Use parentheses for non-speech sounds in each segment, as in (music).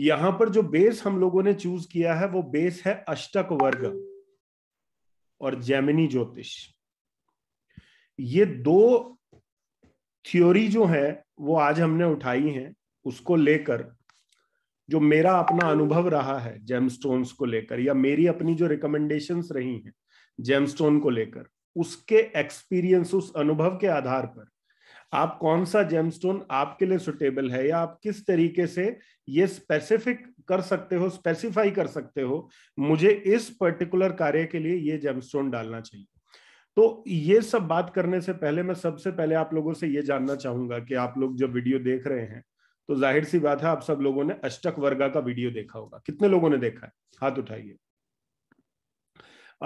यहां पर जो बेस हम लोगों ने चूज किया है वो बेस है अष्टक वर्ग और जैमिनी ज्योतिष ये दो थ्योरी जो है वो आज हमने उठाई है उसको लेकर जो मेरा अपना अनुभव रहा है जेमस्टोन्स को लेकर या मेरी अपनी जो रिकमेंडेशंस रही हैं जेमस्टोन को लेकर उसके एक्सपीरियंस उस अनुभव के आधार पर आप कौन सा जेमस्टोन आपके लिए सुटेबल है या आप किस तरीके से ये स्पेसिफिक कर सकते हो स्पेसिफाई कर सकते हो मुझे इस पर्टिकुलर कार्य के लिए ये जेमस्टोन डालना चाहिए तो ये सब बात करने से पहले मैं सबसे पहले आप लोगों से ये जानना चाहूंगा कि आप लोग जब वीडियो देख रहे हैं तो जाहिर सी बात है आप सब लोगों ने अष्टक वर्गा का वीडियो देखा होगा कितने लोगों ने देखा है हाथ उठाइए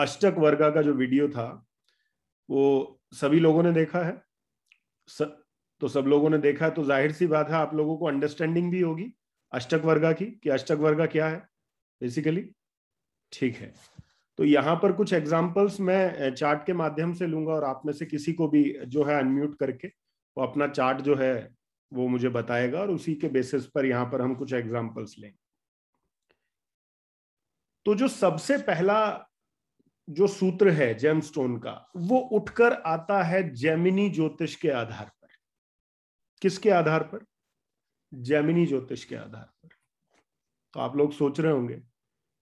अष्टक वर्गा का जो वीडियो था वो सभी लोगों ने देखा है सब तो सब लोगों ने देखा तो जाहिर सी बात है आप लोगों को अंडरस्टैंडिंग भी होगी अष्टक वर्गा की कि अष्टक वर्गा क्या है बेसिकली ठीक है तो यहाँ पर कुछ एग्जाम्पल्स मैं चार्ट के माध्यम से लूंगा और आप में से किसी को भी जो है अनम्यूट करके वो अपना चार्ट जो है वो मुझे बताएगा और उसी के बेसिस पर यहाँ पर हम कुछ एग्जाम्पल्स लेंगे तो जो सबसे पहला जो सूत्र है जेमस्टोन का वो उठकर आता है जेमिनी ज्योतिष के आधार पर किसके आधार पर जैमिनी ज्योतिष के आधार पर तो आप लोग सोच रहे होंगे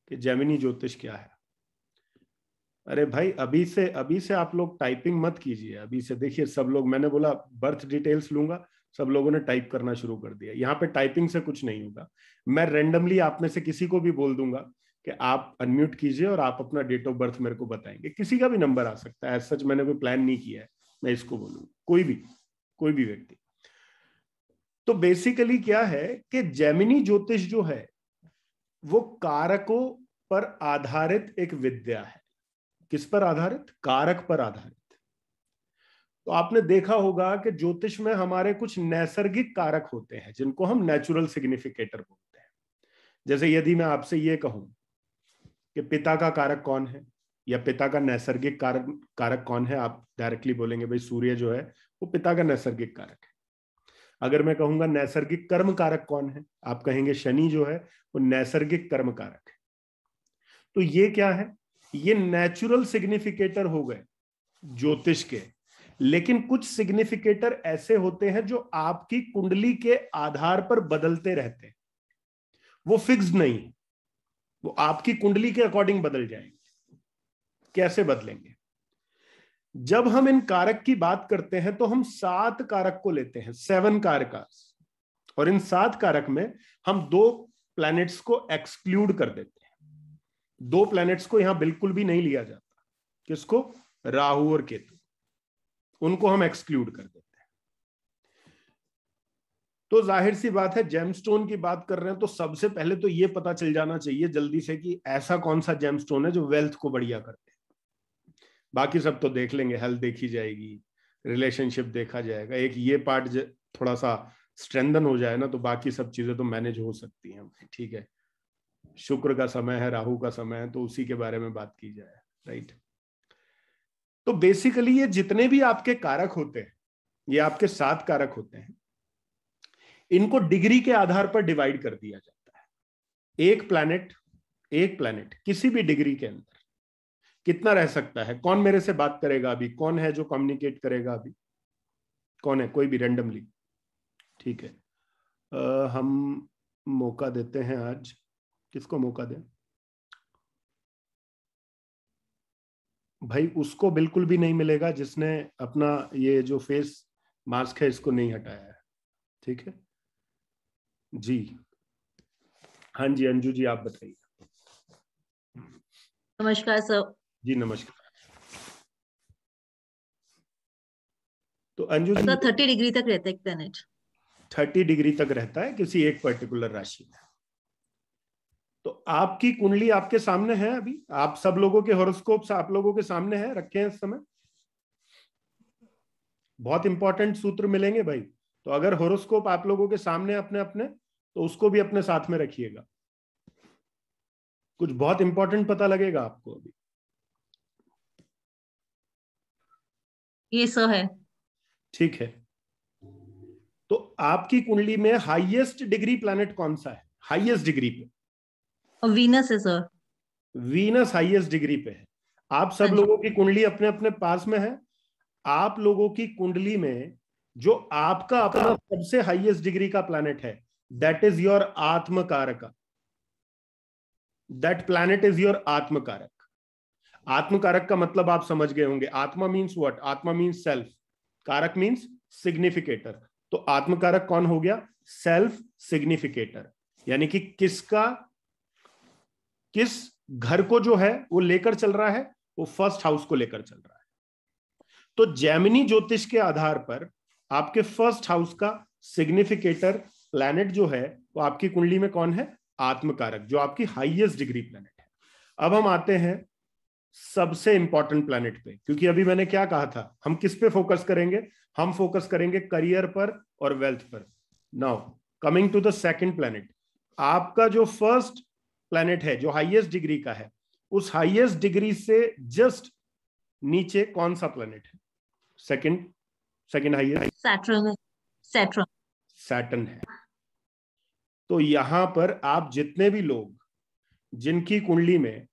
कि जैमिनी ज्योतिष क्या है अरे भाई अभी से अभी से आप लोग टाइपिंग मत कीजिए अभी से देखिए सब लोग मैंने बोला बर्थ डिटेल्स लूंगा सब लोगों ने टाइप करना शुरू कर दिया यहाँ पे टाइपिंग से कुछ नहीं होगा मैं रेंडमली आप में से किसी को भी बोल दूंगा कि आप अनम्यूट कीजिए और आप अपना डेट ऑफ बर्थ मेरे को बताएंगे किसी का भी नंबर आ सकता है सच मैंने कोई प्लान नहीं किया है मैं इसको बोलूंगा कोई भी कोई भी व्यक्ति तो बेसिकली क्या है कि जैमिनी ज्योतिष जो है वो कारकों पर आधारित एक विद्या है किस पर आधारित कारक पर आधारित तो आपने देखा होगा कि ज्योतिष में हमारे कुछ नैसर्गिक कारक होते हैं जिनको हम नेचुरल सिग्निफिकेटर बोलते हैं जैसे यदि मैं आपसे ये कहूं कि पिता का कारक कौन है या पिता का नैसर्गिक कारक कारक कौन है आप डायरेक्टली बोलेंगे भाई सूर्य जो है वो पिता का नैसर्गिक कारक है अगर मैं कहूंगा नैसर्गिक कर्म कारक कौन है आप कहेंगे शनि जो है वो नैसर्गिक कर्म कारक है तो ये क्या है ये नेचुरल सिग्निफिकेटर हो गए ज्योतिष के लेकिन कुछ सिग्निफिकेटर ऐसे होते हैं जो आपकी कुंडली के आधार पर बदलते रहते हैं वो फिक्स नहीं है वो आपकी कुंडली के अकॉर्डिंग बदल जाएंगे कैसे बदलेंगे जब हम इन कारक की बात करते हैं तो हम सात कारक को लेते हैं सेवन कारक और इन सात कारक में हम दो प्लैनेट्स को एक्सक्लूड कर देते हैं दो प्लैनेट्स को यहां बिल्कुल भी नहीं लिया जाता किसको राहु और केतु उनको हम एक्सक्लूड कर देते तो जाहिर सी बात है जेमस्टोन की बात कर रहे हैं तो सबसे पहले तो ये पता चल जाना चाहिए जल्दी से कि ऐसा कौन सा जेमस्टोन है जो वेल्थ को बढ़िया करते हैं बाकी सब तो देख लेंगे हेल्थ देखी जाएगी रिलेशनशिप देखा जाएगा एक ये पार्ट थोड़ा सा स्ट्रेंदन हो जाए ना तो बाकी सब चीजें तो मैनेज हो सकती हैं ठीक है शुक्र का समय है राहु का समय है तो उसी के बारे में बात की जाए राइट तो बेसिकली ये जितने भी आपके कारक होते हैं ये आपके सात कारक होते हैं इनको डिग्री के आधार पर डिवाइड कर दिया जाता है एक प्लैनेट एक प्लैनेट किसी भी डिग्री के अंदर कितना रह सकता है कौन मेरे से बात करेगा अभी कौन है जो कम्युनिकेट करेगा अभी कौन है कोई भी रेंडमली ठीक है आ, हम मौका देते हैं आज किसको मौका दें भाई उसको बिल्कुल भी नहीं मिलेगा जिसने अपना ये जो फेस मास्क है इसको नहीं हटाया है ठीक है जी हाँ जी अंजू जी आप बताइए नमस्कार सर जी नमस्कार तो अंजू जी थर्टी डिग्री तक रहता है प्लेनेट थर्टी डिग्री तक रहता है किसी एक पर्टिकुलर राशि में तो आपकी कुंडली आपके सामने है अभी आप सब लोगों के हॉरोस्कोप आप लोगों के सामने है रखे हैं इस समय बहुत इंपॉर्टेंट सूत्र मिलेंगे भाई तो अगर हॉरोस्कोप आप लोगों के सामने अपने अपने तो उसको भी अपने साथ में रखिएगा कुछ बहुत इंपॉर्टेंट पता लगेगा आपको अभी ये सो है ठीक है तो आपकी कुंडली में हाईएस्ट डिग्री प्लैनेट कौन सा है हाईएस्ट डिग्री पे वीनस है सर वीनस हाईएस्ट डिग्री पे है आप सब हाँ लोगों की कुंडली अपने अपने पास में है आप लोगों की कुंडली में जो आपका अपना सबसे हाईएस्ट डिग्री का प्लैनेट है दैट इज योर आत्मकारक दैट प्लैनेट इज योर आत्मकारक आत्मकारक का मतलब आप समझ गए होंगे आत्मा मीन्स व्हाट आत्मा मीन्स सेल्फ कारक मीन्स सिग्निफिकेटर तो आत्मकारक कौन हो गया सेल्फ सिग्निफिकेटर यानी कि किसका किस घर को जो है वो लेकर चल रहा है वो फर्स्ट हाउस को लेकर चल रहा है तो जैमिनी ज्योतिष के आधार पर आपके फर्स्ट हाउस का सिग्निफिकेटर प्लैनेट जो है वो आपकी कुंडली में कौन है आत्मकारक जो आपकी हाईएस्ट डिग्री प्लैनेट है अब हम आते हैं सबसे इंपॉर्टेंट प्लैनेट पे क्योंकि अभी मैंने क्या कहा था हम किस पे फोकस करेंगे हम फोकस करेंगे करियर पर और वेल्थ पर now coming to the second planet आपका जो फर्स्ट प्लैनेट है जो हाईएस्ट डिग्री का है उस हाईएस्ट डिग्री से जस्ट नीचे कौन सा प्लैनेट है second second highest Saturn Saturn Saturn है तो यहां पर आप जितने भी लोग जिनकी कुंडली में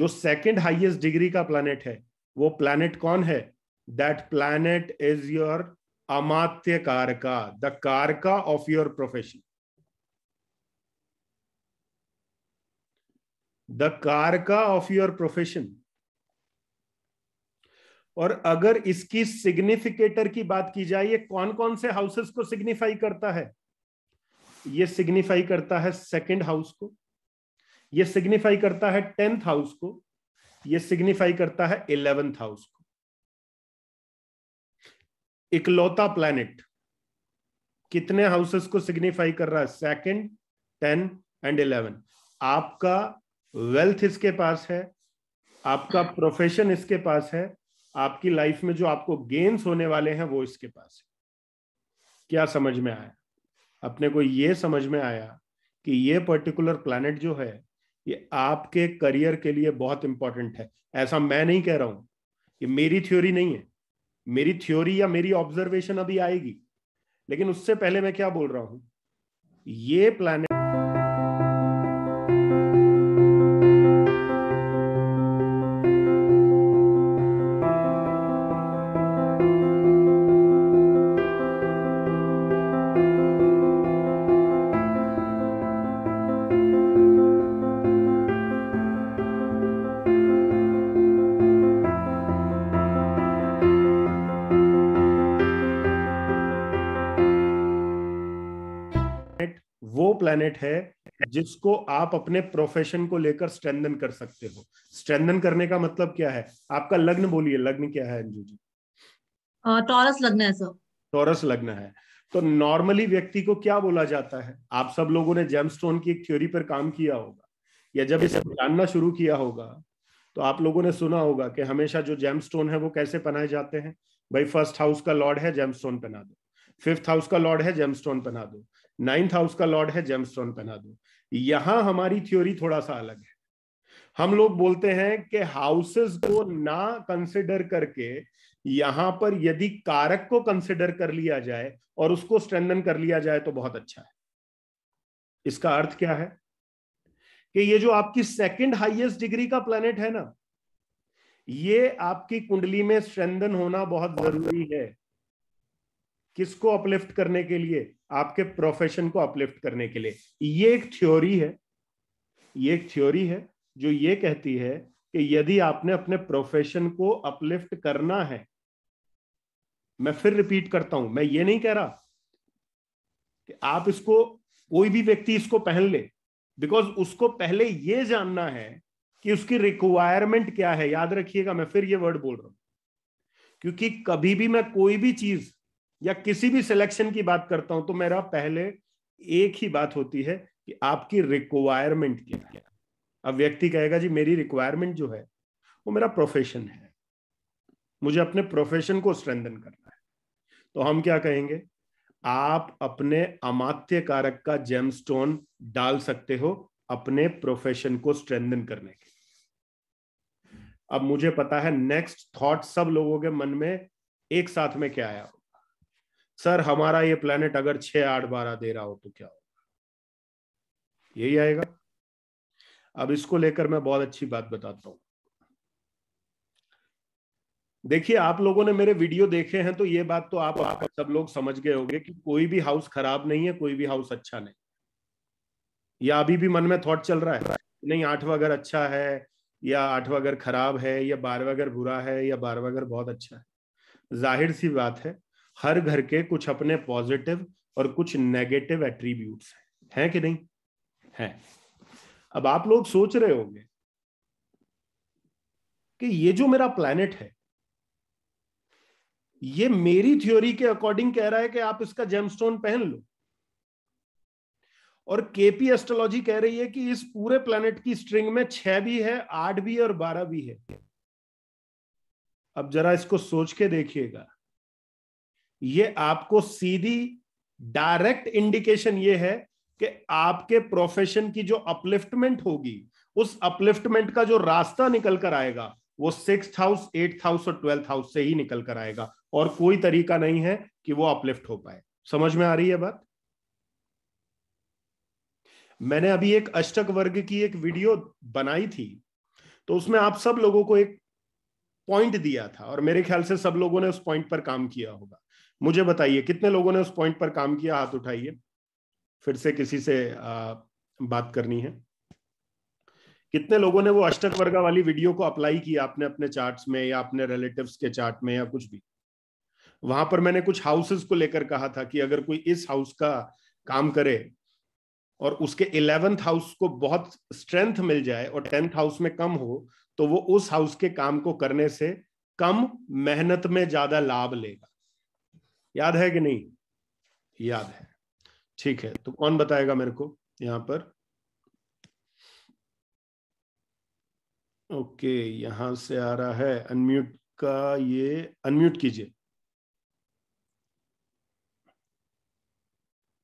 जो सेकंड हाईएस्ट डिग्री का प्लानिट है वो प्लानिट कौन है दैट प्लानिट इज योर अमात्य कारका द कारका ऑफ योर प्रोफेशन द कारका ऑफ योर प्रोफेशन और अगर इसकी सिग्निफिकेटर की बात की जाए ये कौन कौन से हाउसेस को सिग्निफाई करता है ये सिग्निफाई करता है सेकंड हाउस को ये सिग्निफाई करता है टेंथ हाउस को ये सिग्निफाई करता है इलेवेंथ हाउस को इकलौता प्लैनेट कितने हाउसेस को सिग्निफाई कर रहा है सेकंड टेन एंड इलेवन आपका वेल्थ इसके पास है आपका प्रोफेशन इसके पास है आपकी लाइफ में जो आपको गेन्स होने वाले हैं वो इसके पास है क्या समझ में आया अपने को ये समझ में आया कि ये पर्टिकुलर प्लानट जो है ये आपके करियर के लिए बहुत इंपॉर्टेंट है ऐसा मैं नहीं कह रहा हूं ये मेरी थ्योरी नहीं है मेरी थ्योरी या मेरी ऑब्जर्वेशन अभी आएगी लेकिन उससे पहले मैं क्या बोल रहा हूं ये प्लानट मैग्नेट है जिसको आप अपने प्रोफेशन को लेकर स्ट्रेंदन कर सकते हो स्ट्रेंदन करने का मतलब क्या है आपका लग्न बोलिए लग्न क्या है अंजू जी टॉरस लग्न है सर टॉरस लग्न है तो नॉर्मली व्यक्ति को क्या बोला जाता है आप सब लोगों ने जेमस्टोन की एक थ्योरी पर काम किया होगा या जब इसे जानना शुरू किया होगा तो आप लोगों ने सुना होगा कि हमेशा जो जेमस्टोन है वो कैसे पहनाए जाते हैं भाई फर्स्ट हाउस का लॉर्ड है जेमस्टोन पहना दो फिफ्थ हाउस का लॉर्ड है जेमस्टोन पहना दो नाइन्थ हाउस का लॉर्ड है जेमस्टोन पहना दो यहां हमारी थ्योरी थोड़ा सा अलग है हम लोग बोलते हैं कि हाउसेस को ना कंसिडर करके यहां पर यदि कारक को कंसिडर कर लिया जाए और उसको स्ट्रेंथन कर लिया जाए तो बहुत अच्छा है इसका अर्थ क्या है कि ये जो आपकी सेकंड हाईएस्ट डिग्री का प्लेनेट है ना ये आपकी कुंडली में स्ट्रेंदन होना बहुत जरूरी है किसको अपलिफ्ट करने के लिए आपके प्रोफेशन को अपलिफ्ट करने के लिए ये एक थ्योरी है ये एक थ्योरी है जो ये कहती है कि यदि आपने अपने प्रोफेशन को अपलिफ्ट करना है मैं फिर रिपीट करता हूं मैं ये नहीं कह रहा कि आप इसको कोई भी व्यक्ति इसको पहन ले बिकॉज उसको पहले ये जानना है कि उसकी रिक्वायरमेंट क्या है याद रखिएगा मैं फिर ये वर्ड बोल रहा हूं क्योंकि कभी भी मैं कोई भी चीज या किसी भी सिलेक्शन की बात करता हूं तो मेरा पहले एक ही बात होती है कि आपकी रिक्वायरमेंट क्या है अब व्यक्ति कहेगा जी मेरी रिक्वायरमेंट जो है वो मेरा प्रोफेशन है मुझे अपने प्रोफेशन को स्ट्रेंथन करना है तो हम क्या कहेंगे आप अपने अमात्य कारक का जेमस्टोन डाल सकते हो अपने प्रोफेशन को स्ट्रेंथन करने के अब मुझे पता है नेक्स्ट थॉट सब लोगों के मन में एक साथ में क्या आया होगा सर हमारा ये प्लेनेट अगर छह आठ बारह दे रहा हो तो क्या होगा यही आएगा अब इसको लेकर मैं बहुत अच्छी बात बताता हूं देखिए आप लोगों ने मेरे वीडियो देखे हैं तो ये बात तो आप, आप सब लोग समझ गए होंगे कि कोई भी हाउस खराब नहीं है कोई भी हाउस अच्छा नहीं या अभी भी मन में थॉट चल रहा है नहीं आठवा घर अच्छा है या आठवा घर खराब है या बारहवा घर बुरा है या बारहवा घर बहुत अच्छा है जाहिर सी बात है हर घर के कुछ अपने पॉजिटिव और कुछ नेगेटिव एट्रीब्यूट्स हैं हैं कि नहीं है अब आप लोग सोच रहे होंगे कि ये जो मेरा प्लेनेट है ये मेरी थ्योरी के अकॉर्डिंग कह रहा है कि आप इसका जेमस्टोन पहन लो और केपी एस्ट्रोलॉजी कह रही है कि इस पूरे प्लेनेट की स्ट्रिंग में छह भी है आठ भी है और बारह भी है अब जरा इसको सोच के देखिएगा ये आपको सीधी डायरेक्ट इंडिकेशन ये है कि आपके प्रोफेशन की जो अपलिफ्टमेंट होगी उस अपलिफ्टमेंट का जो रास्ता निकल कर आएगा वो सिक्स हाउस एट हाउस और ट्वेल्थ हाउस से ही निकल कर आएगा और कोई तरीका नहीं है कि वो अपलिफ्ट हो पाए समझ में आ रही है बात मैंने अभी एक अष्टक वर्ग की एक वीडियो बनाई थी तो उसमें आप सब लोगों को एक पॉइंट दिया था और मेरे ख्याल से सब लोगों ने उस पॉइंट पर काम किया होगा मुझे बताइए कितने लोगों ने उस पॉइंट पर काम किया हाथ उठाइए फिर से किसी से आ, बात करनी है कितने लोगों ने वो अष्टक वर्गा वाली वीडियो को अप्लाई किया आपने अपने चार्ट्स में या अपने रिलेटिव्स के चार्ट में या कुछ भी वहां पर मैंने कुछ हाउसेस को लेकर कहा था कि अगर कोई इस हाउस का काम करे और उसके इलेवेंथ हाउस को बहुत स्ट्रेंथ मिल जाए और टेंथ हाउस में कम हो तो वो उस हाउस के काम को करने से कम मेहनत में ज्यादा लाभ लेगा याद है कि नहीं याद है ठीक है तो कौन बताएगा मेरे को यहाँ पर ओके यहां से आ रहा है अनम्यूट का ये अनम्यूट कीजिए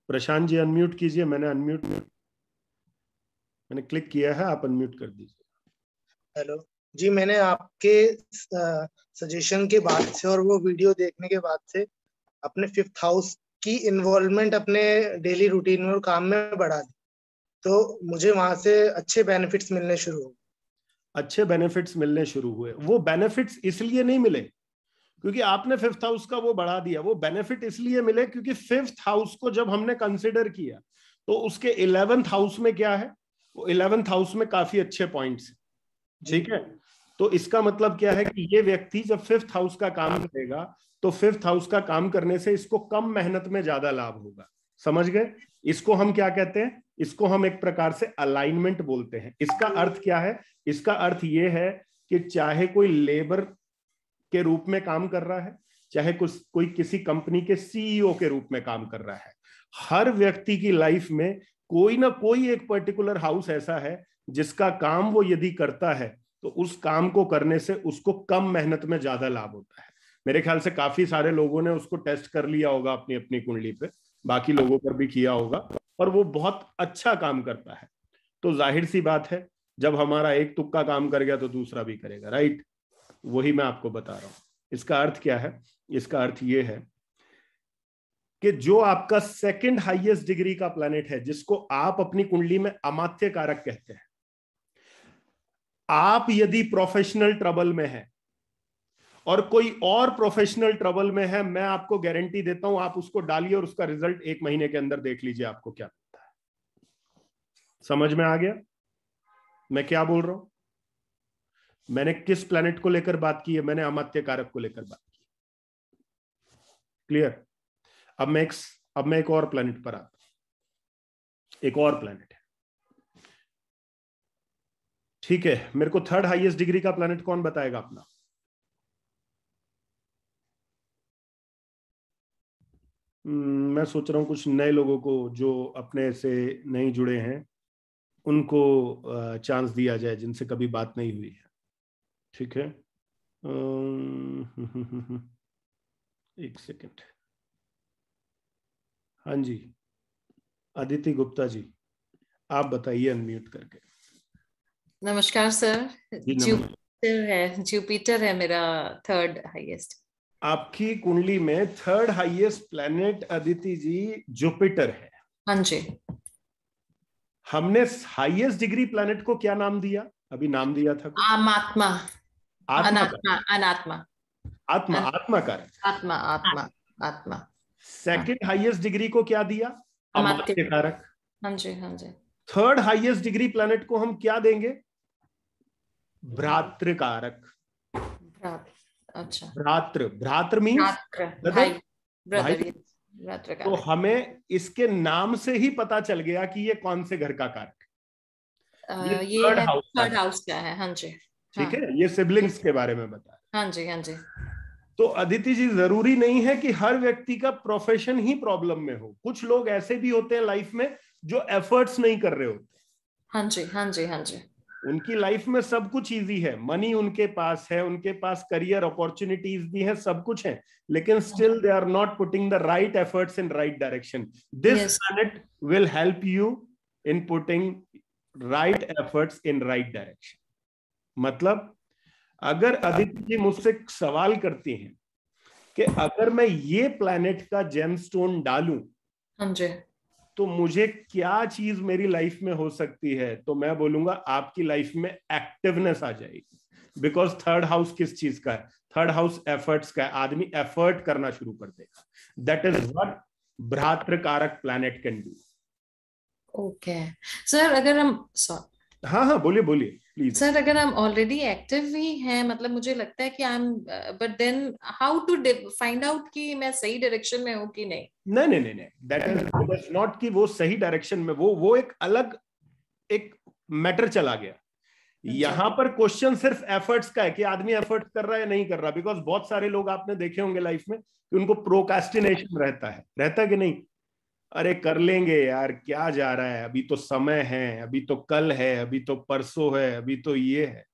प्रशांत जी अनम्यूट कीजिए मैंने अनम्यूट मैंने क्लिक किया है आप अनम्यूट कर दीजिए हेलो जी मैंने आपके सजेशन के बाद से और वो वीडियो देखने के बाद से अपने फिफ्थ हाउस की इन्वॉल्वमेंट अपने डेली रूटीन में और काम में बढ़ा दी तो मुझे वहां से अच्छे बेनिफिट्स मिलने शुरू हुए अच्छे बेनिफिट्स मिलने शुरू हुए वो बेनिफिट्स इसलिए नहीं मिले क्योंकि आपने फिफ्थ हाउस का वो बढ़ा दिया वो बेनिफिट इसलिए मिले क्योंकि फिफ्थ हाउस को जब हमने कंसिडर किया तो उसके इलेवेंथ हाउस में क्या है वो इलेवेंथ हाउस में काफी अच्छे पॉइंट्स है ठीक है तो इसका मतलब क्या है कि ये व्यक्ति जब फिफ्थ हाउस का काम करेगा तो फिफ्थ हाउस का काम करने से इसको कम मेहनत में ज्यादा लाभ होगा समझ गए इसको हम क्या कहते हैं इसको हम एक प्रकार से अलाइनमेंट बोलते हैं इसका अर्थ क्या है इसका अर्थ ये है कि चाहे कोई लेबर के रूप में काम कर रहा है चाहे कुछ कोई किसी कंपनी के सीईओ के रूप में काम कर रहा है हर व्यक्ति की लाइफ में कोई ना कोई एक पर्टिकुलर हाउस ऐसा है जिसका काम वो यदि करता है तो उस काम को करने से उसको कम मेहनत में ज्यादा लाभ होता है मेरे ख्याल से काफी सारे लोगों ने उसको टेस्ट कर लिया होगा अपनी अपनी कुंडली पे बाकी लोगों पर भी किया होगा और वो बहुत अच्छा काम करता है तो जाहिर सी बात है जब हमारा एक तुक्का काम कर गया तो दूसरा भी करेगा राइट वही मैं आपको बता रहा हूं इसका अर्थ क्या है इसका अर्थ ये है कि जो आपका सेकंड हाईएस्ट डिग्री का प्लेनेट है जिसको आप अपनी कुंडली में अमात्य कारक कहते हैं आप यदि प्रोफेशनल ट्रबल में हैं और कोई और प्रोफेशनल ट्रबल में है मैं आपको गारंटी देता हूं आप उसको डालिए और उसका रिजल्ट एक महीने के अंदर देख लीजिए आपको क्या मिलता है समझ में आ गया मैं क्या बोल रहा हूं मैंने किस प्लेनेट को लेकर बात की है मैंने अमात्य कारक को लेकर बात की क्लियर अब मैं एक अब मैं एक और प्लेनेट पर आता हूं एक और प्लेनेट है ठीक है मेरे को थर्ड हाईएस्ट डिग्री का प्लेनेट कौन बताएगा अपना हम्म, मैं सोच रहा हूँ कुछ नए लोगों को जो अपने से नहीं जुड़े हैं उनको चांस दिया जाए जिनसे कभी बात नहीं हुई है ठीक है (laughs) एक सेकंड हाँ जी अदिति गुप्ता जी आप बताइए अनम्यूट करके नमस्कार सर जुपिटर है जुपिटर है मेरा थर्ड हाईएस्ट आपकी कुंडली में third highest planet Aditi ji Jupiter है हाँ जी हमने हाईएस्ट डिग्री प्लेनेट को क्या नाम दिया अभी नाम दिया था आत्मा अनात्मा अनात्मा आत्मा हाँ। आत्मा कारक आत्मा आत्मा आत्मा सेकंड हाईएस्ट डिग्री को क्या दिया अमात्य कारक हाँ जी हाँ जी थर्ड हाईएस्ट डिग्री प्लेनेट को हम क्या देंगे भ्रातृ कारक अच्छा मीन्स तो हमें इसके नाम से ही पता चल गया कि ये कौन से घर का कारक ये, थर्ड हाउस थर्ड हाउस क्या है हाँ जी ठीक है हाँ। ये सिबलिंग्स के बारे में बता हाँ जी हाँ जी तो अदिति जी जरूरी नहीं है कि हर व्यक्ति का प्रोफेशन ही प्रॉब्लम में हो कुछ लोग ऐसे भी होते हैं लाइफ में जो एफर्ट्स नहीं कर रहे होते हाँ जी हाँ जी हाँ जी उनकी लाइफ में सब कुछ इजी है मनी उनके पास है उनके पास करियर अपॉर्चुनिटीज भी है सब कुछ है लेकिन still they are not putting the right efforts in right direction this planet will help you in putting right efforts in right direction मतलब अगर अदित्य जी मुझसे सवाल करती हैं कि अगर मैं ये प्लेनेट का स्टोन डालूं हाँ तो मुझे क्या चीज मेरी लाइफ में हो सकती है तो मैं बोलूंगा आपकी लाइफ में एक्टिवनेस आ जाएगी बिकॉज थर्ड हाउस किस चीज का है थर्ड हाउस एफर्ट्स का है आदमी एफर्ट करना शुरू कर देगा दैट इज वट भ्रातृकारक planet can do okay sir अगर हम सॉरी हाँ हाँ बोलिए बोलिए प्लीज सर अगर हम ऑलरेडी एक्टिव भी हैं मतलब मुझे लगता है कि I am but then how to find out कि मैं सही डायरेक्शन में हूँ कि नहीं नहीं नहीं नहीं दैट इज नॉट कि वो सही डायरेक्शन में वो वो एक अलग एक मैटर चला गया अच्छा। यहाँ पर क्वेश्चन सिर्फ एफर्ट्स का है कि आदमी एफर्ट कर रहा है या नहीं कर रहा बिकॉज बहुत सारे लोग आपने देखे होंगे लाइफ में कि उनको प्रोकास्टिनेशन रहता है रहता है कि नहीं अरे कर लेंगे यार क्या जा रहा है अभी तो समय है अभी तो कल है अभी तो परसों है अभी तो ये है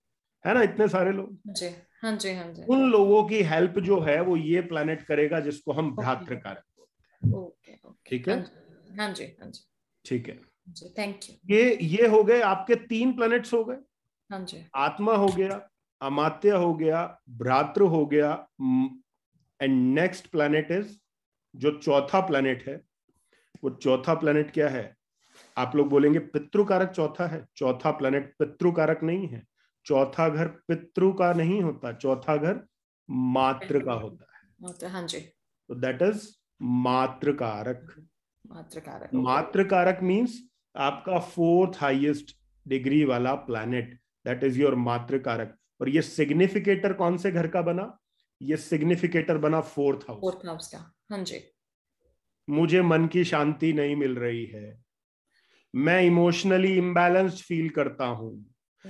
है ना इतने सारे लोग जी हाँ जी हाँ जी उन लोगों की हेल्प जो है वो ये प्लानिट करेगा जिसको हम भ्रातृ कारक ठीक है हाँ जी हाँ जी हाँ ठीक है थैंक यू ये ये हो गए आपके तीन प्लैनेट्स हो गए हाँ जी आत्मा हो गया अमात्य हो गया भ्रातृ हो गया एंड नेक्स्ट प्लैनेट इज जो चौथा प्लैनेट है वो चौथा प्लेनेट क्या है आप लोग बोलेंगे पितृकारक चौथा है चौथा प्लेनेट पितृकारक नहीं है चौथा घर पितृ का नहीं होता चौथा घर मात्र का होता है हाँ जी तो दैट इज मात्र कारक मात्र कारक मात्र कारक मीन्स आपका फोर्थ हाईएस्ट डिग्री वाला प्लेनेट दैट इज योर मात्र कारक और ये सिग्निफिकेटर कौन से घर का बना ये सिग्निफिकेटर बना फोर्थ हाउस फोर्थ हाउस का हाँ जी मुझे मन की शांति नहीं मिल रही है मैं इमोशनली इम्बैलेंस्ड फील करता हूं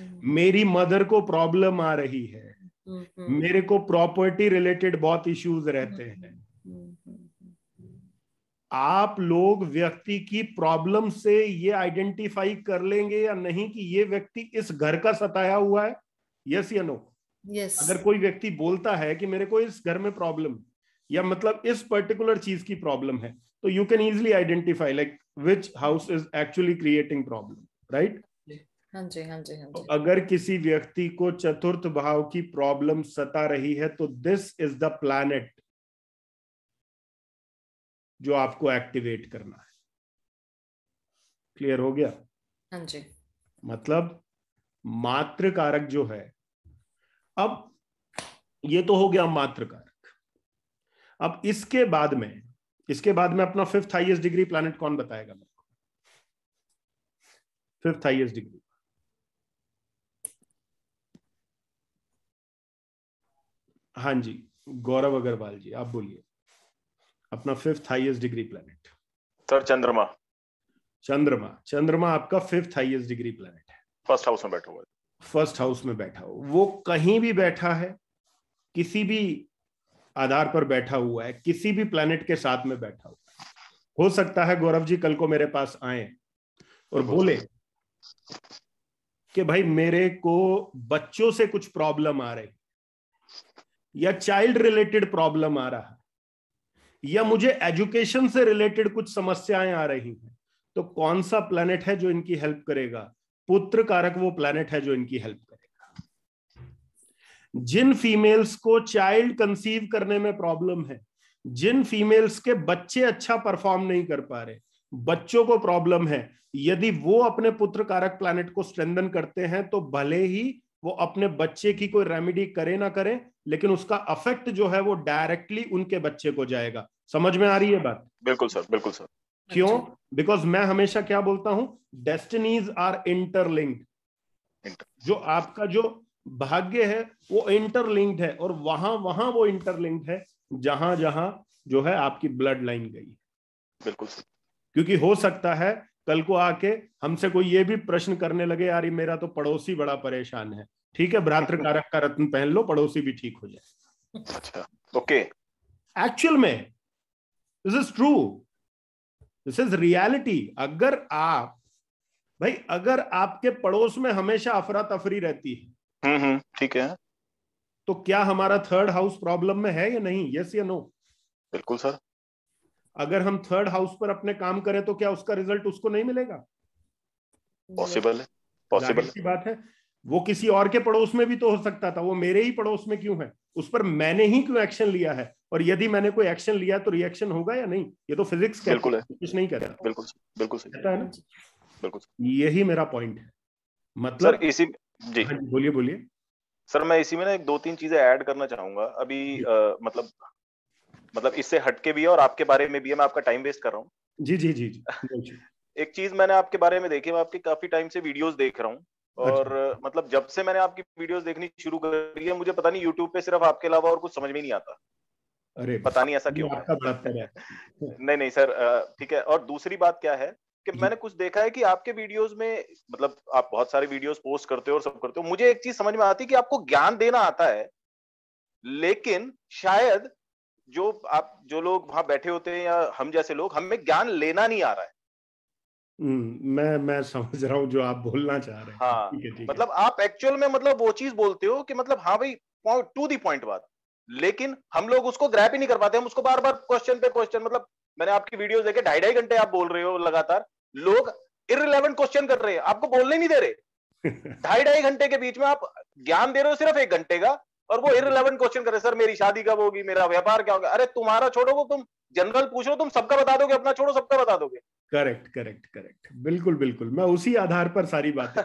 हम्म। मेरी मदर को प्रॉब्लम आ रही है हम्म। मेरे को प्रॉपर्टी रिलेटेड बहुत इश्यूज हम्म। रहते हैं आप लोग व्यक्ति की प्रॉब्लम से ये आइडेंटिफाई कर लेंगे या नहीं कि ये व्यक्ति इस घर का सताया हुआ है यस या नो यस अगर कोई व्यक्ति बोलता है कि मेरे को इस घर में प्रॉब्लम या मतलब इस पर्टिकुलर चीज की प्रॉब्लम है तो you can easily identify like which house is actually creating problem right हाँ जी हाँ हाँ तो अगर किसी व्यक्ति को चतुर्थ भाव की प्रॉब्लम सता रही है तो दिस इज द प्लैनेट जो आपको एक्टिवेट करना है क्लियर हो गया हाँ जी मतलब मात्र कारक जो है अब ये तो हो गया मात्र कारक अब इसके बाद में इसके बाद में अपना फिफ्थ हाईएस्ट डिग्री प्लानिट कौन बताएगा मेरे को फिफ्थ हाईएस्ट डिग्री हाँ जी गौरव अग्रवाल जी आप बोलिए अपना fifth highest degree planet sir चंद्रमा चंद्रमा चंद्रमा आपका फिफ्थ हाईएस्ट डिग्री प्लैनेट है फर्स्ट हाउस में बैठा हुआ फर्स्ट हाउस में बैठा हो वो कहीं भी बैठा है किसी भी आधार पर बैठा हुआ है किसी भी प्लेनेट के साथ में बैठा हुआ है हो सकता है गौरव जी कल को मेरे पास आए और बोले कि भाई मेरे को बच्चों से कुछ प्रॉब्लम आ रही या चाइल्ड रिलेटेड प्रॉब्लम आ रहा है या मुझे एजुकेशन से रिलेटेड कुछ समस्याएं आ रही हैं तो कौन सा प्लेनेट है जो इनकी हेल्प करेगा पुत्र कारक वो प्लेनेट है जो इनकी हेल्प जिन फीमेल्स को चाइल्ड कंसीव करने में प्रॉब्लम है जिन फीमेल्स के बच्चे अच्छा परफॉर्म नहीं कर पा रहे बच्चों को प्रॉब्लम है यदि वो अपने पुत्र कारक प्लानिट को स्ट्रेंदन करते हैं तो भले ही वो अपने बच्चे की कोई रेमेडी करे ना करे लेकिन उसका अफेक्ट जो है वो डायरेक्टली उनके बच्चे को जाएगा समझ में आ रही है बात बिल्कुल सर बिल्कुल सर क्यों बिकॉज मैं हमेशा क्या बोलता हूं डेस्टिनीज आर इंटरलिंक्ड जो आपका जो भाग्य है वो इंटरलिंक्ड है और वहां वहां वो इंटरलिंक्ड है जहां जहां जो है आपकी ब्लड लाइन गई बिल्कुल क्योंकि हो सकता है कल को आके हमसे कोई ये भी प्रश्न करने लगे यार मेरा तो पड़ोसी बड़ा परेशान है ठीक है भ्रातृ कारक का रत्न पहन लो पड़ोसी भी ठीक हो जाए अच्छा ओके एक्चुअल में this is true this is reality अगर आप भाई अगर आपके पड़ोस में हमेशा अफरा तफरी रहती है हम्म, हम्म ठीक है तो क्या हमारा थर्ड हाउस प्रॉब्लम में है या नहीं यस या नो बिल्कुल सर अगर हम थर्ड हाउस पर अपने काम करें तो क्या उसका रिजल्ट उसको नहीं मिलेगा पॉसिबल है पॉसिबल की बात है वो किसी और के पड़ोस में भी तो हो सकता था वो मेरे ही पड़ोस में क्यों है उस पर मैंने ही क्यों एक्शन लिया है और यदि मैंने कोई एक्शन लिया तो रिएक्शन होगा या नहीं ये तो फिजिक्स बिल्कुल है कुछ नहीं कर बिल्कुल बिल्कुल सही है ना बिल्कुल यही मेरा पॉइंट है मतलब सर इसी हाँ जी बोलिए बोलिए सर मैं इसी में ना एक दो तीन चीजें ऐड करना चाहूंगा अभी आ, मतलब मतलब इससे हटके भी है और आपके बारे में भी है मैं आपका टाइम वेस्ट कर रहा हूँ जी जी जी, जी। (laughs) एक चीज मैंने आपके बारे में देखी मैं आपके काफी टाइम से वीडियोस देख रहा हूँ और अच्छा। मतलब जब से मैंने आपकी वीडियोस देखनी शुरू करी है मुझे पता नहीं यूट्यूब पे सिर्फ आपके अलावा और कुछ समझ में नहीं आता अरे पता नहीं ऐसा क्यों (laughs) नहीं, नहीं सर ठीक है और दूसरी बात क्या है कि मैंने कुछ देखा है कि आपके वीडियोस में मतलब आप बहुत सारे वीडियोस पोस्ट करते हो और सब करते हो मुझे एक चीज समझ में आती है कि आपको ज्ञान देना आता है लेकिन शायद जो आप जो लोग वहां बैठे होते हैं या हम जैसे लोग हमें ज्ञान लेना नहीं आ रहा है हम्म, मैं मैं समझ रहा हूँ जो आप बोलना चाह रहे हैं हाँ ठीक है, ठीक मतलब है। आप एक्चुअल में मतलब वो चीज बोलते हो कि मतलब हाँ भाई टू दी पॉइंट बात लेकिन हम लोग उसको ग्रैप ही नहीं कर पाते हम उसको बार बार क्वेश्चन पे क्वेश्चन मतलब मैंने आपकी वीडियोस देखे ढाई ढाई घंटे आप बोल रहे हो लगातार लोग इरेलीवेंट क्वेश्चन कर रहे हैं आपको बोलने नहीं दे रहे (laughs) ढाई ढाई घंटे के बीच में आप ज्ञान दे रहे हो सिर्फ एक घंटे का और वो इरेलीवेंट क्वेश्चन कर रहे सर मेरी शादी कब होगी मेरा व्यापार क्या होगा अरे तुम्हारा छोड़ो वो तुम जनरल पूछो तुम सबका बता दोगे अपना छोड़ो सबका बता दोगे करेक्ट करेक्ट करेक्ट बिल्कुल बिल्कुल मैं उसी आधार पर सारी बात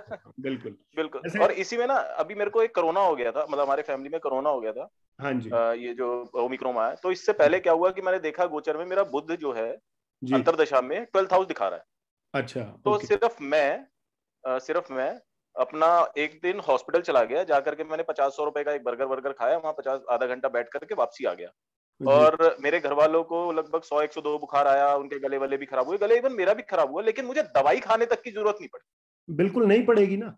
बिल्कुल (laughs) बिल्कुल और इसी में ना अभी मेरे को एक कोरोना हो गया था मतलब हमारे फैमिली में कोरोना हो गया था हाँ जी आ, ये जो ओमिक्रोम आया तो इससे पहले क्या हुआ कि मैंने देखा गोचर में मेरा बुद्ध जो है अंतरदशा में ट्वेल्थ हाउस दिखा रहा है अच्छा तो okay. सिर्फ मैं आ, सिर्फ मैं अपना एक दिन हॉस्पिटल चला गया जाकर के मैंने पचास सौ रुपए का एक बर्गर वर्गर खाया वहां पचास आधा घंटा बैठ करके वापसी आ गया और मेरे घर वालों को लगभग सौ एक सौ दो बुखार आया उनके गले वाले भी खराब हुए गले इवन मेरा भी खराब हुआ लेकिन मुझे दवाई खाने तक की जरूरत नहीं पड़ी बिल्कुल नहीं पड़ेगी ना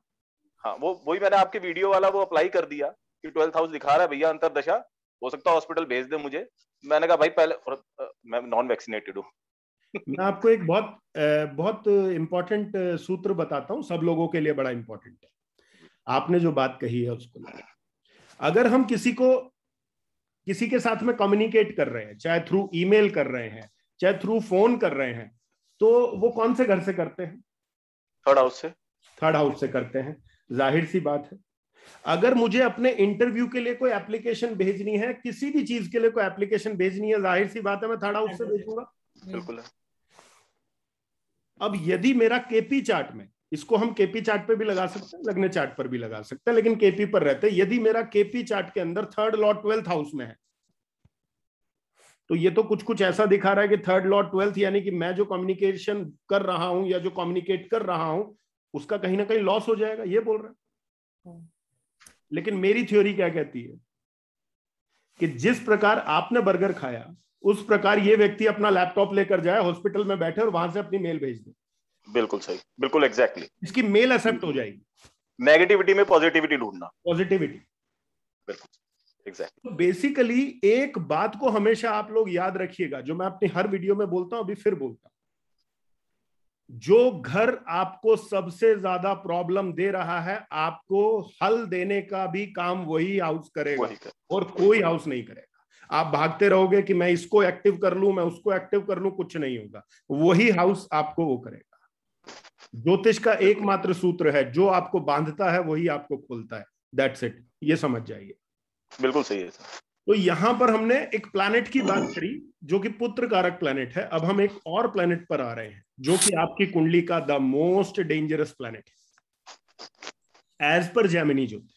हाँ वो वही मैंने आपके वीडियो वाला वो अप्लाई कर दिया कि ट्वेल्थ हाउस दिखा रहा है भैया अंतरदशा हो सकता है हॉस्पिटल भेज दे मुझे मैंने कहा भाई पहले मैं नॉन वैक्सीनेटेड हूँ मैं आपको एक बहुत बहुत इम्पोर्टेंट सूत्र बताता हूँ सब लोगों के लिए बड़ा इम्पोर्टेंट है आपने जो बात कही है उसको अगर हम किसी को किसी के साथ में कम्युनिकेट कर रहे हैं चाहे थ्रू ईमेल कर रहे हैं चाहे थ्रू फोन कर रहे हैं तो वो कौन से घर से करते हैं थर्ड हाउस से थर्ड हाउस से करते हैं जाहिर सी बात है अगर मुझे अपने इंटरव्यू के लिए कोई एप्लीकेशन भेजनी है किसी भी चीज के लिए कोई एप्लीकेशन भेजनी है जाहिर सी बात है मैं थर्ड हाउस से भेजूंगा बिल्कुल अब यदि मेरा केपी चार्ट में इसको हम केपी चार्ट पे भी लगा सकते हैं लग्न चार्ट पर भी लगा सकते हैं लेकिन केपी पर रहते हैं यदि मेरा केपी चार्ट के अंदर थर्ड लॉट ट्वेल्थ हाउस में है तो ये तो कुछ कुछ ऐसा दिखा रहा है कि थर्ड लॉट ट्वेल्थ यानी कि मैं जो कम्युनिकेशन कर रहा हूं या जो कम्युनिकेट कर रहा हूं उसका कहीं ना कहीं लॉस हो जाएगा ये बोल रहा है हम्म। लेकिन मेरी थ्योरी क्या कहती है कि जिस प्रकार आपने बर्गर खाया उस प्रकार ये व्यक्ति अपना लैपटॉप लेकर जाए हॉस्पिटल में बैठे और वहां से अपनी मेल भेज दे बिल्कुल सही बिल्कुल एग्जैक्टली exactly. इसकी मेल एक्सेप्ट हो जाएगी नेगेटिविटी में पॉजिटिविटी ढूंढना पॉजिटिविटी बिल्कुल एग्जैक्टली तो बेसिकली एक बात को हमेशा आप लोग याद रखिएगा जो मैं अपनी हर वीडियो में बोलता हूं अभी फिर बोलता हूं जो घर आपको सबसे ज्यादा प्रॉब्लम दे रहा है आपको हल देने का भी काम वही हाउस करेगा वही कर। और कोई हाउस नहीं करेगा आप भागते रहोगे कि मैं इसको एक्टिव कर लू मैं उसको एक्टिव कर लू कुछ नहीं होगा वही हाउस आपको वो करेगा ज्योतिष का एकमात्र सूत्र है जो आपको बांधता है वही आपको खोलता है दैट्स इट ये समझ जाइए बिल्कुल सही है तो यहां पर हमने एक प्लैनेट की बात करी जो कि पुत्र कारक प्लैनेट है अब हम एक और प्लैनेट पर आ रहे हैं जो कि आपकी कुंडली का the most dangerous planet as per Jaimini ज्योतिष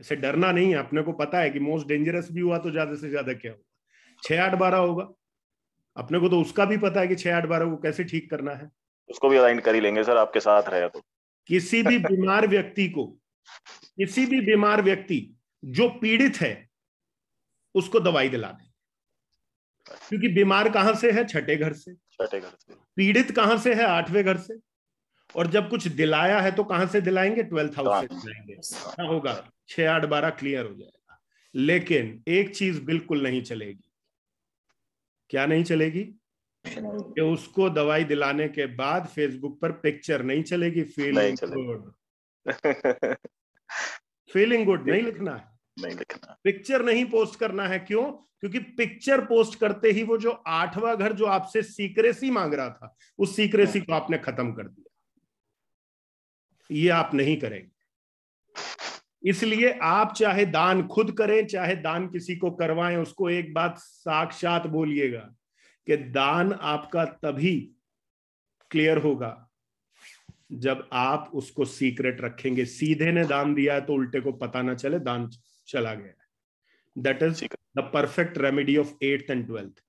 ऐसे डरना नहीं है अपने को पता है कि मोस्ट डेंजरस भी हुआ तो ज्यादा से ज्यादा क्या होगा छह आठ बारह होगा अपने को तो उसका भी पता है कि छह आठ बारह को कैसे ठीक करना है उसको भी अलाइन कर ही लेंगे सर आपके साथ रहे तो किसी भी बीमार व्यक्ति को किसी भी बीमार व्यक्ति जो पीड़ित है उसको दवाई दिला दें क्योंकि बीमार कहां से है छठे घर से छठे घर से पीड़ित कहां से है आठवें घर से और जब कुछ दिलाया है तो कहां से दिलाएंगे ट्वेल्थ हाउस से दिलाएंगे क्या होगा छह आठ बारह क्लियर हो जाएगा लेकिन एक चीज बिल्कुल नहीं चलेगी क्या नहीं चलेगी कि उसको दवाई दिलाने के बाद फेसबुक पर पिक्चर नहीं चलेगी फीलिंग गुड फीलिंग गुड नहीं (laughs) लिखना है नहीं लिखना पिक्चर नहीं पोस्ट करना है क्यों क्योंकि पिक्चर पोस्ट करते ही वो जो आठवां घर जो आपसे सीक्रेसी मांग रहा था उस सीक्रेसी को आपने खत्म कर दिया ये आप नहीं करेंगे इसलिए आप चाहे दान खुद करें चाहे दान किसी को करवाएं उसको एक बात साक्षात बोलिएगा कि दान आपका तभी क्लियर होगा जब आप उसको सीक्रेट रखेंगे सीधे ने दान दिया है तो उल्टे को पता ना चले दान चला गया है that is the perfect remedy of eighth and twelfth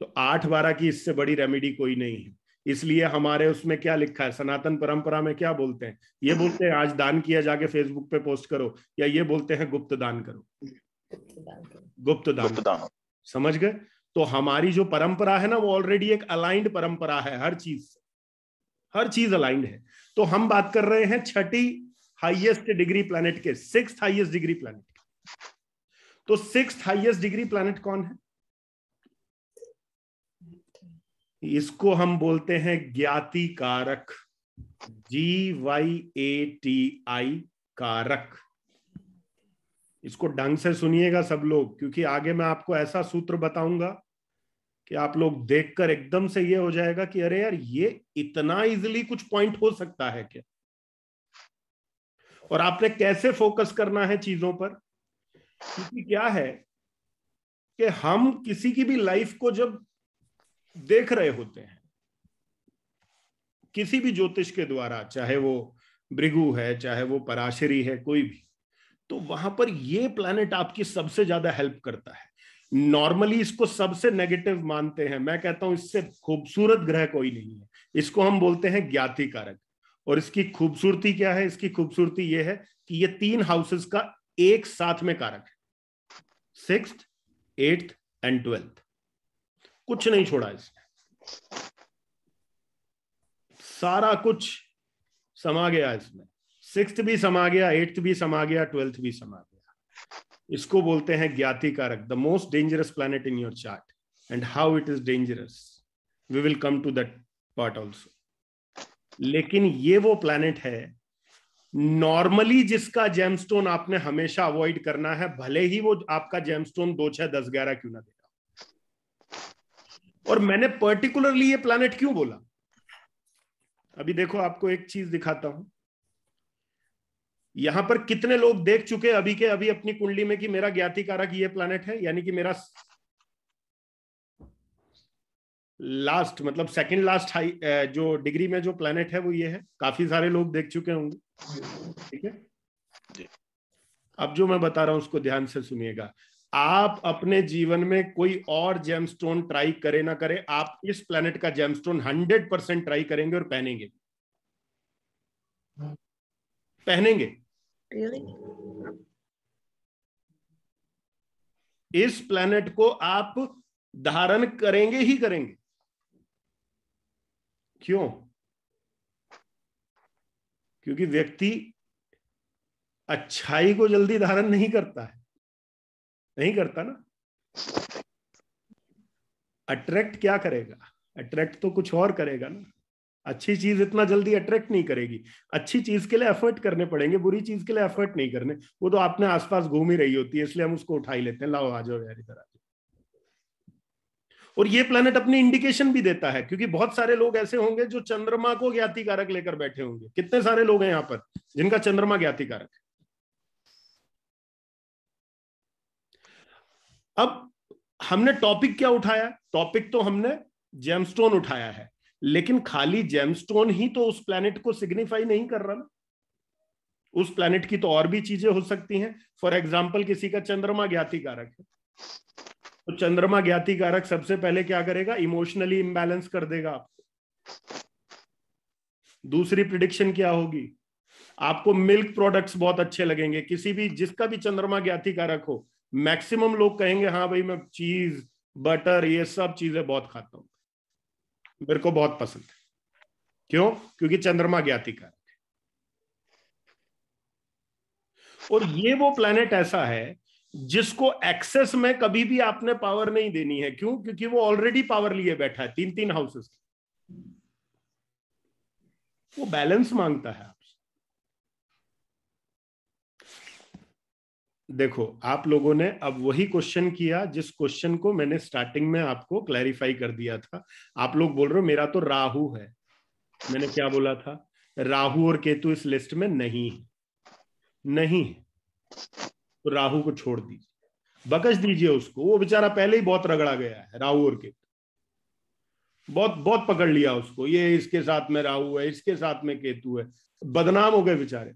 तो आठ बारह की इससे बड़ी रेमेडी कोई नहीं है इसलिए हमारे उसमें क्या लिखा है सनातन परंपरा में क्या बोलते हैं ये बोलते हैं आज दान किया जाके फेसबुक पे पोस्ट करो या ये बोलते हैं गुप्त दान करो गुप्त दान गुप्त दान समझ गए तो हमारी जो परंपरा है ना वो ऑलरेडी एक अलाइंड परंपरा है हर चीज हर चीज अलाइंड है तो हम बात कर रहे हैं छठी हाईएस्ट डिग्री प्लैनेट के सिक्स हाईएस्ट डिग्री प्लैनेट तो सिक्स हाईएस्ट डिग्री प्लैनेट कौन है इसको हम बोलते हैं ज्ञाति कारक जी वाई ए टी आई कारक इसको ढंग से सुनिएगा सब लोग क्योंकि आगे मैं आपको ऐसा सूत्र बताऊंगा कि आप लोग देखकर एकदम से ये हो जाएगा कि अरे यार ये इतना इजिली कुछ पॉइंट हो सकता है क्या और आपने कैसे फोकस करना है चीजों पर क्योंकि क्या है कि हम किसी की भी लाइफ को जब देख रहे होते हैं किसी भी ज्योतिष के द्वारा चाहे वो भृगु है चाहे वो पराशरी है कोई भी तो वहां पर ये प्लानिट आपकी सबसे ज्यादा हेल्प करता है नॉर्मली इसको सबसे नेगेटिव मानते हैं मैं कहता हूं इससे खूबसूरत ग्रह कोई नहीं है इसको हम बोलते हैं ज्ञाति कारक और इसकी खूबसूरती क्या है इसकी खूबसूरती यह है कि ये तीन हाउसेस का एक साथ में कारक है सिक्स एट्थ एंड ट्वेल्थ कुछ नहीं छोड़ा इसमें सारा कुछ समा गया इसमें सिक्स भी समा गया एट्थ भी समा गया ट्वेल्थ भी समा गया इसको बोलते हैं ज्ञाति कारक the most dangerous planet in your chart and how it is dangerous we will come to that part also लेकिन ये वो प्लानट है नॉर्मली जिसका जेमस्टोन आपने हमेशा अवॉइड करना है भले ही वो आपका जेमस्टोन दो छह दस ग्यारह क्यों ना दे और मैंने पर्टिकुलरली ये प्लानट क्यों बोला अभी देखो आपको एक चीज दिखाता हूं यहां पर कितने लोग देख चुके अभी के अभी अपनी कुंडली में कि मेरा ज्ञाति कारक ये प्लानट है यानी कि मेरा लास्ट मतलब सेकंड लास्ट हाई जो डिग्री में जो प्लानट है वो ये है काफी सारे लोग देख चुके होंगे ठीक है अब जो मैं बता रहा हूं उसको ध्यान से सुनिएगा आप अपने जीवन में कोई और जेमस्टोन ट्राई करे ना करे आप इस प्लेनेट का जेमस्टोन हंड्रेड परसेंट ट्राई करेंगे और पहनेंगे पहनेंगे really? इस प्लेनेट को आप धारण करेंगे ही करेंगे क्यों क्योंकि व्यक्ति अच्छाई को जल्दी धारण नहीं करता है नहीं करता ना अट्रैक्ट क्या करेगा अट्रैक्ट तो कुछ और करेगा ना अच्छी चीज इतना जल्दी अट्रैक्ट नहीं करेगी अच्छी चीज के लिए एफर्ट करने पड़ेंगे बुरी चीज के लिए एफर्ट नहीं करने वो तो आपने आसपास घूम ही रही होती है इसलिए हम उसको उठा ही लेते हैं लाओ आ जाओ यार इधर आ जाओ और ये प्लेनेट अपनी इंडिकेशन भी देता है क्योंकि बहुत सारे लोग ऐसे होंगे जो चंद्रमा को ज्ञातिकारक लेकर बैठे होंगे कितने सारे लोग हैं यहाँ पर जिनका चंद्रमा ज्ञातिकारक है अब हमने टॉपिक क्या उठाया टॉपिक तो हमने जेमस्टोन उठाया है लेकिन खाली जेमस्टोन ही तो उस प्लेनेट को सिग्निफाई नहीं कर रहा ना उस प्लेनेट की तो और भी चीजें हो सकती हैं फॉर एग्जाम्पल किसी का चंद्रमा ज्ञाति कारक है तो चंद्रमा ज्ञाति कारक सबसे पहले क्या करेगा इमोशनली इम्बेलेंस कर देगा आपको दूसरी प्रिडिक्शन क्या होगी आपको मिल्क प्रोडक्ट्स बहुत अच्छे लगेंगे किसी भी जिसका भी चंद्रमा ज्ञाति कारक हो मैक्सिमम लोग कहेंगे हाँ भाई मैं चीज बटर ये सब चीजें बहुत खाता हूं मेरे को बहुत पसंद है क्यों क्योंकि चंद्रमा ज्ञाति का और ये वो प्लेनेट ऐसा है जिसको एक्सेस में कभी भी आपने पावर नहीं देनी है क्यों क्योंकि वो ऑलरेडी पावर लिए बैठा है तीन तीन हाउसेस वो बैलेंस मांगता है आप देखो आप लोगों ने अब वही क्वेश्चन किया जिस क्वेश्चन को मैंने स्टार्टिंग में आपको क्लैरिफाई कर दिया था आप लोग बोल रहे हो मेरा तो राहु है मैंने क्या बोला था राहु और केतु इस लिस्ट में नहीं है नहीं है तो राहु को छोड़ दीजिए बकश दीजिए उसको वो बेचारा पहले ही बहुत रगड़ा गया है राहु और केतु बहुत बहुत पकड़ लिया उसको ये इसके साथ में राहु है इसके साथ में केतु है बदनाम हो गए बेचारे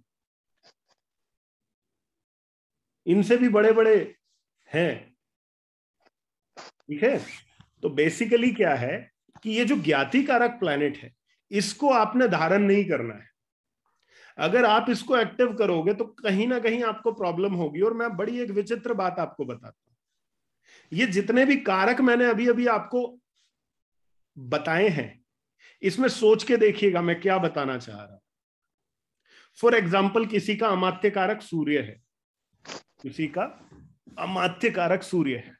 इनसे भी बड़े बड़े हैं ठीक है तो बेसिकली क्या है कि ये जो ज्ञाति कारक प्लैनेट है इसको आपने धारण नहीं करना है अगर आप इसको एक्टिव करोगे तो कहीं ना कहीं आपको प्रॉब्लम होगी और मैं बड़ी एक विचित्र बात आपको बताता हूं ये जितने भी कारक मैंने अभी अभी आपको बताए हैं इसमें सोच के देखिएगा मैं क्या बताना चाह रहा हूं फॉर एग्जाम्पल किसी का अमात्य कारक सूर्य है उसी का अमात्य कारक सूर्य है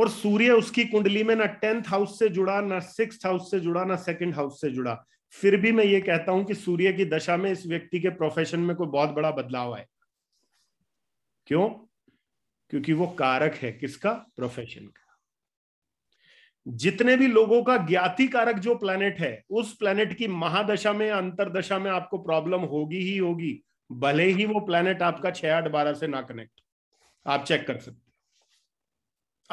और सूर्य उसकी कुंडली में ना टेंथ हाउस से जुड़ा ना सिक्स हाउस से जुड़ा ना सेकंड हाउस से जुड़ा फिर भी मैं ये कहता हूं कि सूर्य की दशा में इस व्यक्ति के प्रोफेशन में कोई बहुत बड़ा बदलाव आए क्यों क्योंकि वो कारक है किसका प्रोफेशन का जितने भी लोगों का ज्ञाति कारक जो प्लेनेट है उस प्लेनेट की महादशा में अंतरदशा में आपको प्रॉब्लम होगी ही होगी भले ही वो प्लेनेट आपका छह आठ बारह से ना कनेक्ट आप चेक कर सकते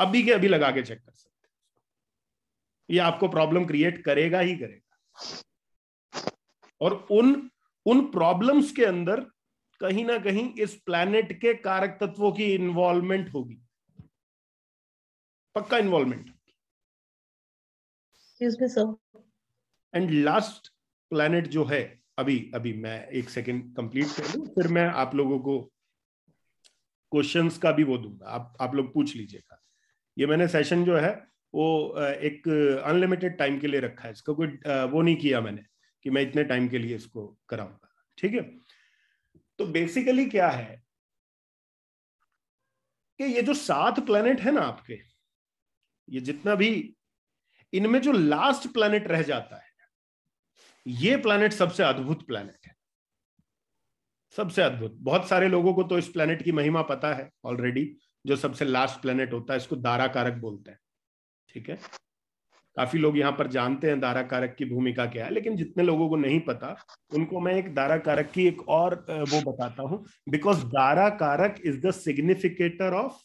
अभी के अभी लगा के चेक कर सकते ये आपको प्रॉब्लम क्रिएट करेगा ही करेगा और उन उन प्रॉब्लम्स के अंदर कहीं ना कहीं इस प्लैनेट के कारक तत्वों की इन्वॉल्वमेंट होगी पक्का इन्वॉल्वमेंट एंड लास्ट प्लैनेट जो है अभी अभी मैं एक सेकंड कंप्लीट कर लू फिर मैं आप लोगों को क्वेश्चंस का भी वो दूंगा आप आप लोग पूछ लीजिएगा ये मैंने सेशन जो है वो एक अनलिमिटेड टाइम के लिए रखा है इसका कोई वो नहीं किया मैंने कि मैं इतने टाइम के लिए इसको कराऊंगा ठीक है तो बेसिकली क्या है कि ये जो सात प्लेनेट है ना आपके ये जितना भी इनमें जो लास्ट प्लेनेट रह जाता है ये प्लानट सबसे अद्भुत प्लैनेट है सबसे अद्भुत बहुत सारे लोगों को तो इस प्लैनेट की महिमा पता है ऑलरेडी जो सबसे लास्ट प्लानट होता है इसको दारा कारक बोलते हैं ठीक है काफी लोग यहाँ पर जानते हैं दारा कारक की भूमिका क्या है लेकिन जितने लोगों को नहीं पता उनको मैं एक दारा कारक की एक और वो बताता हूं बिकॉज दारा कारक is the significator of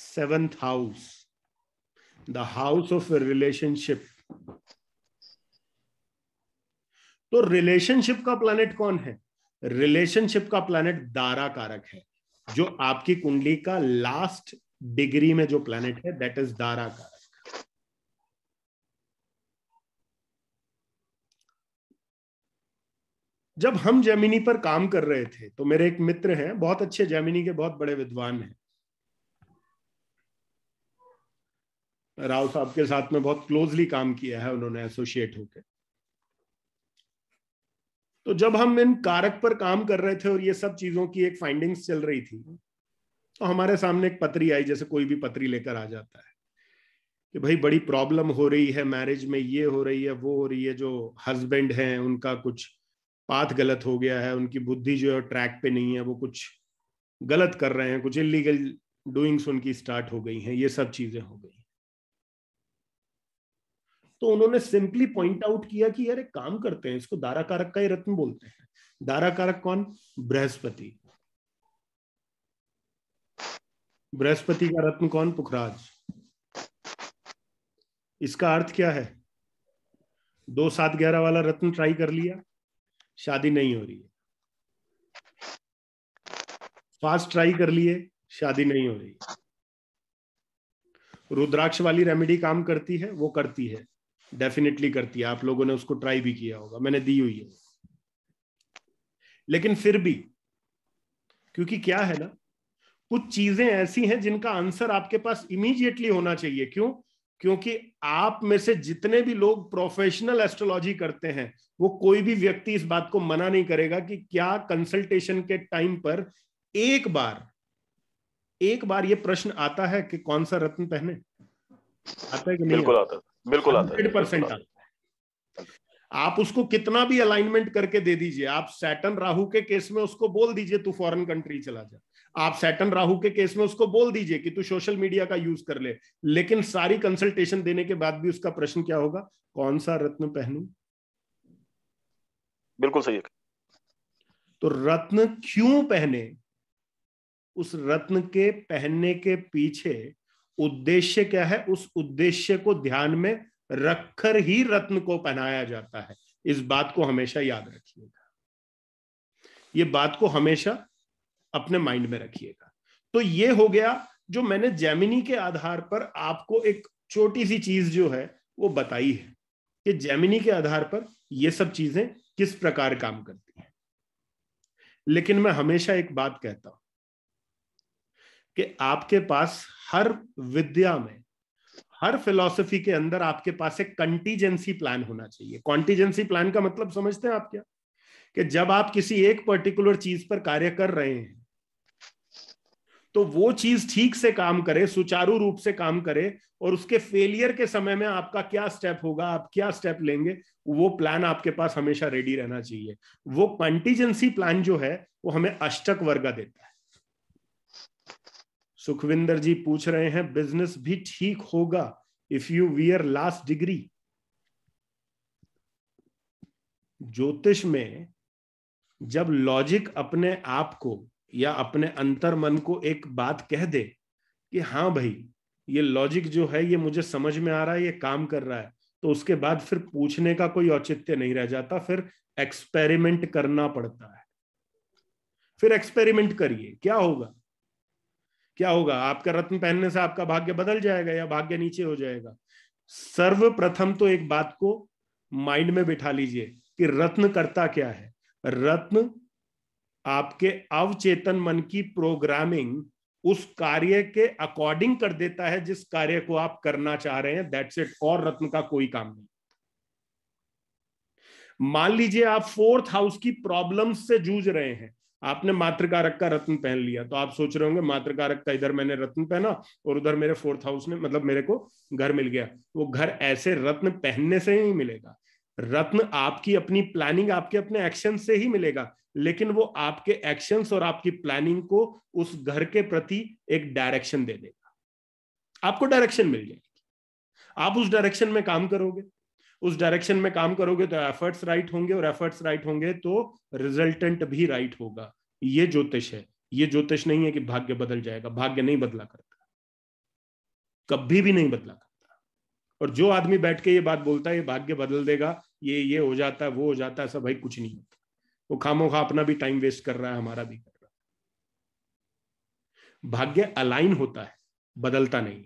seventh house the house of relationship तो रिलेशनशिप का प्लानिट कौन है रिलेशनशिप का प्लानिट दारा कारक है जो आपकी कुंडली का लास्ट डिग्री में जो प्लानिट है दैट इज दारा कारक जब हम जैमिनी पर काम कर रहे थे तो मेरे एक मित्र हैं बहुत अच्छे जैमिनी के बहुत बड़े विद्वान हैं राव साहब के साथ में बहुत क्लोजली काम किया है उन्होंने एसोसिएट होकर तो जब हम इन कारक पर काम कर रहे थे और ये सब चीजों की एक फाइंडिंग्स चल रही थी तो हमारे सामने एक पत्री आई जैसे कोई भी पत्री लेकर आ जाता है कि भाई बड़ी प्रॉब्लम हो रही है मैरिज में ये हो रही है वो हो रही है जो हस्बैंड हैं उनका कुछ पाथ गलत हो गया है उनकी बुद्धि जो है ट्रैक पे नहीं है वो कुछ गलत कर रहे हैं कुछ इलीगल डूइंग्स उनकी स्टार्ट हो गई हैं ये सब चीज़ें हो गई तो उन्होंने सिंपली पॉइंट आउट किया कि यार एक काम करते हैं इसको दारा कारक का ही रत्न बोलते हैं दारा कारक कौन बृहस्पति बृहस्पति का रत्न कौन पुखराज इसका अर्थ क्या है दो सात ग्यारह वाला रत्न ट्राई कर लिया शादी नहीं हो रही है फास्ट ट्राई कर लिए शादी नहीं हो रही रुद्राक्ष वाली रेमेडी काम करती है वो करती है डेफिनेटली करती है आप लोगों ने उसको ट्राई भी किया होगा मैंने दी हुई है लेकिन फिर भी क्योंकि क्या है ना कुछ चीजें ऐसी हैं जिनका आंसर आपके पास इमीजिएटली होना चाहिए क्यों क्योंकि आप में से जितने भी लोग प्रोफेशनल एस्ट्रोलॉजी करते हैं वो कोई भी व्यक्ति इस बात को मना नहीं करेगा कि क्या कंसल्टेशन के टाइम पर एक बार एक बार ये प्रश्न आता है कि कौन सा रत्न पहने आता है कि नहीं बिल्कुल आता है बिल्कुल हंड्रेड परसेंट आप उसको कितना भी अलाइनमेंट करके दे दीजिए आप सैटन राहु के केस में उसको बोल दीजिए तू फॉरेन कंट्री चला जा आप सैटन राहु के केस में उसको बोल दीजिए कि तू सोशल मीडिया का यूज कर ले लेकिन सारी कंसल्टेशन देने के बाद भी उसका प्रश्न क्या होगा कौन सा रत्न पहनू बिल्कुल सही है तो रत्न क्यों पहने उस रत्न के पहनने के पीछे उद्देश्य क्या है उस उद्देश्य को ध्यान में रखकर ही रत्न को पहनाया जाता है इस बात को हमेशा याद रखिएगा ये बात को हमेशा अपने माइंड में रखिएगा तो ये हो गया जो मैंने जैमिनी के आधार पर आपको एक छोटी सी चीज जो है वो बताई है कि जैमिनी के आधार पर ये सब चीजें किस प्रकार काम करती हैं लेकिन मैं हमेशा एक बात कहता हूं कि आपके पास हर विद्या में हर फिलॉसफी के अंदर आपके पास एक कंटीजेंसी प्लान होना चाहिए कॉन्टीजेंसी प्लान का मतलब समझते हैं आप क्या कि जब आप किसी एक पर्टिकुलर चीज पर कार्य कर रहे हैं तो वो चीज ठीक से काम करे सुचारू रूप से काम करे और उसके फेलियर के समय में आपका क्या स्टेप होगा आप क्या स्टेप लेंगे वो प्लान आपके पास हमेशा रेडी रहना चाहिए वो कंटीजेंसी प्लान जो है वो हमें अष्टक वर्ग देता है सुखविंदर जी पूछ रहे हैं बिजनेस भी ठीक होगा if you wear last degree ज्योतिष में जब लॉजिक अपने आप को या अपने अंतर मन को एक बात कह दे कि हाँ भाई ये लॉजिक जो है ये मुझे समझ में आ रहा है ये काम कर रहा है तो उसके बाद फिर पूछने का कोई औचित्य नहीं रह जाता फिर एक्सपेरिमेंट करना पड़ता है फिर एक्सपेरिमेंट करिए क्या होगा क्या होगा आपका रत्न पहनने से आपका भाग्य बदल जाएगा या भाग्य नीचे हो जाएगा सर्वप्रथम तो एक बात को माइंड में बिठा लीजिए कि रत्न करता क्या है रत्न आपके अवचेतन मन की प्रोग्रामिंग उस कार्य के अकॉर्डिंग कर देता है जिस कार्य को आप करना चाह रहे हैं दैट्स इट और रत्न का कोई काम नहीं मान लीजिए आप फोर्थ हाउस की प्रॉब्लम से जूझ रहे हैं आपने मातृकारक का रत्न पहन लिया तो आप सोच रहे होंगे मातृकारक का इधर मैंने रत्न पहना और उधर मेरे फोर्थ हाउस में मतलब मेरे को घर मिल गया वो घर ऐसे रत्न पहनने से ही मिलेगा रत्न आपकी अपनी प्लानिंग आपके अपने एक्शन से ही मिलेगा लेकिन वो आपके एक्शन और आपकी प्लानिंग को उस घर के प्रति एक डायरेक्शन दे देगा आपको डायरेक्शन मिल जाएगी आप उस डायरेक्शन में काम करोगे उस डायरेक्शन में काम करोगे तो एफर्ट्स राइट होंगे और एफर्ट्स राइट होंगे तो रिजल्टेंट भी राइट होगा ये ज्योतिष है ये ज्योतिष नहीं है कि भाग्य बदल जाएगा भाग्य नहीं बदला करता कभी भी नहीं बदला करता और जो आदमी बैठ के ये बात बोलता है ये भाग्य बदल देगा ये ये हो जाता है वो हो जाता है सब भाई कुछ नहीं होता वो खामो खा अपना भी टाइम वेस्ट कर रहा है हमारा भी कर रहा है भाग्य अलाइन होता है बदलता नहीं